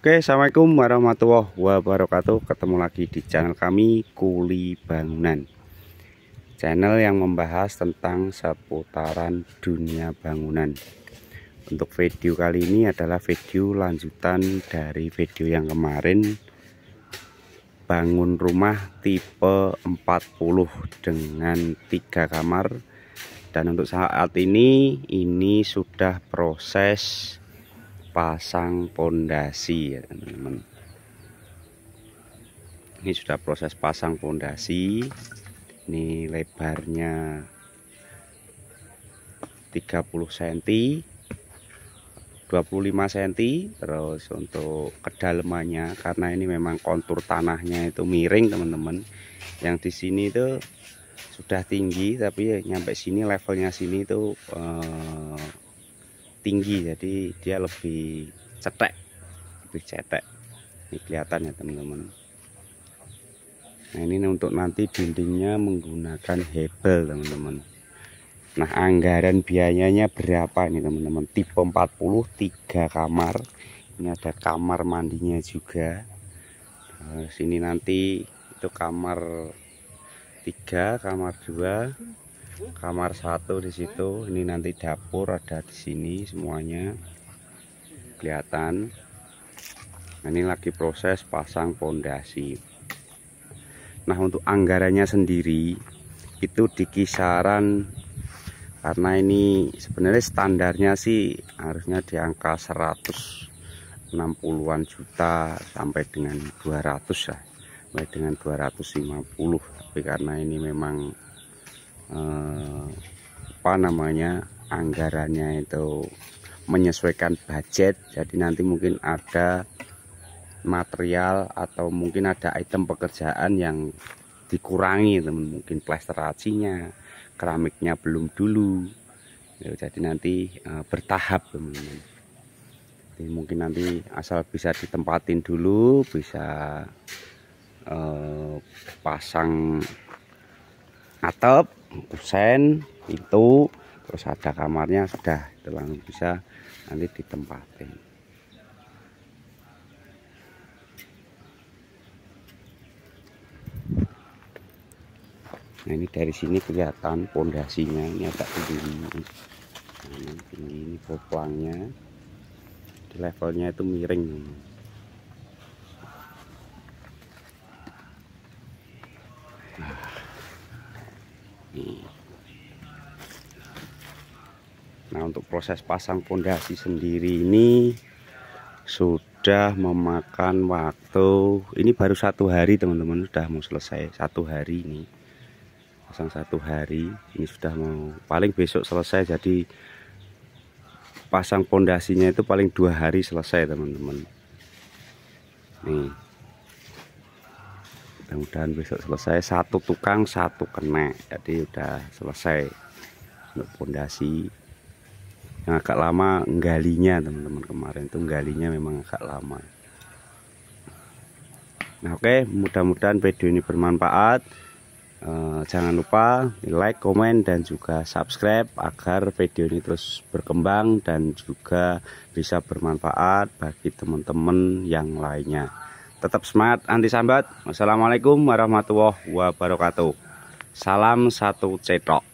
Oke Assalamualaikum warahmatullahi wabarakatuh Ketemu lagi di channel kami Kuli Bangunan Channel yang membahas tentang seputaran dunia bangunan Untuk video kali ini adalah video lanjutan dari video yang kemarin Bangun rumah tipe 40 dengan tiga kamar Dan untuk saat ini ini sudah proses pasang pondasi ya teman-teman ini sudah proses pasang pondasi ini lebarnya 30 cm 25 cm terus untuk kedalamannya karena ini memang kontur tanahnya itu miring teman-teman yang di sini itu sudah tinggi tapi ya nyampe sini levelnya sini itu eh, tinggi jadi dia lebih cetek lebih cetek ini kelihatan ya teman-teman nah ini untuk nanti dindingnya menggunakan hebel teman-teman nah anggaran biayanya berapa ini teman-teman tipe 40 3 kamar ini ada kamar mandinya juga nah, sini nanti itu kamar tiga kamar dua kamar satu di situ ini nanti dapur ada di sini semuanya kelihatan nah, ini lagi proses pasang pondasi nah untuk anggarannya sendiri itu di kisaran karena ini sebenarnya standarnya sih harusnya di angka 160-an juta sampai dengan 200 ya sampai dengan 250 tapi karena ini memang Eh, apa namanya anggarannya itu menyesuaikan budget jadi nanti mungkin ada material atau mungkin ada item pekerjaan yang dikurangi teman mungkin plasterasinya keramiknya belum dulu ya, jadi nanti e, bertahap teman-teman jadi mungkin nanti asal bisa ditempatin dulu bisa e, pasang atap kusen itu terus ada kamarnya sudah itu bisa nanti ditempatin nah ini dari sini kelihatan pondasinya ini agak tinggi nah, ini tinggi ini poplangnya levelnya itu miring Nah untuk proses pasang pondasi sendiri ini sudah memakan waktu ini baru satu hari teman-teman sudah mau selesai satu hari ini pasang satu hari ini sudah mau paling besok selesai jadi pasang pondasinya itu paling dua hari selesai teman-teman nih mudah-mudahan besok selesai satu tukang satu kena jadi udah selesai untuk pondasi yang agak lama nggalinya teman-teman kemarin tuh galinya memang agak lama nah oke okay, mudah-mudahan video ini bermanfaat e, jangan lupa like komen dan juga subscribe agar video ini terus berkembang dan juga bisa bermanfaat bagi teman-teman yang lainnya tetap semangat anti sambat wassalamualaikum warahmatullahi wabarakatuh salam satu cetok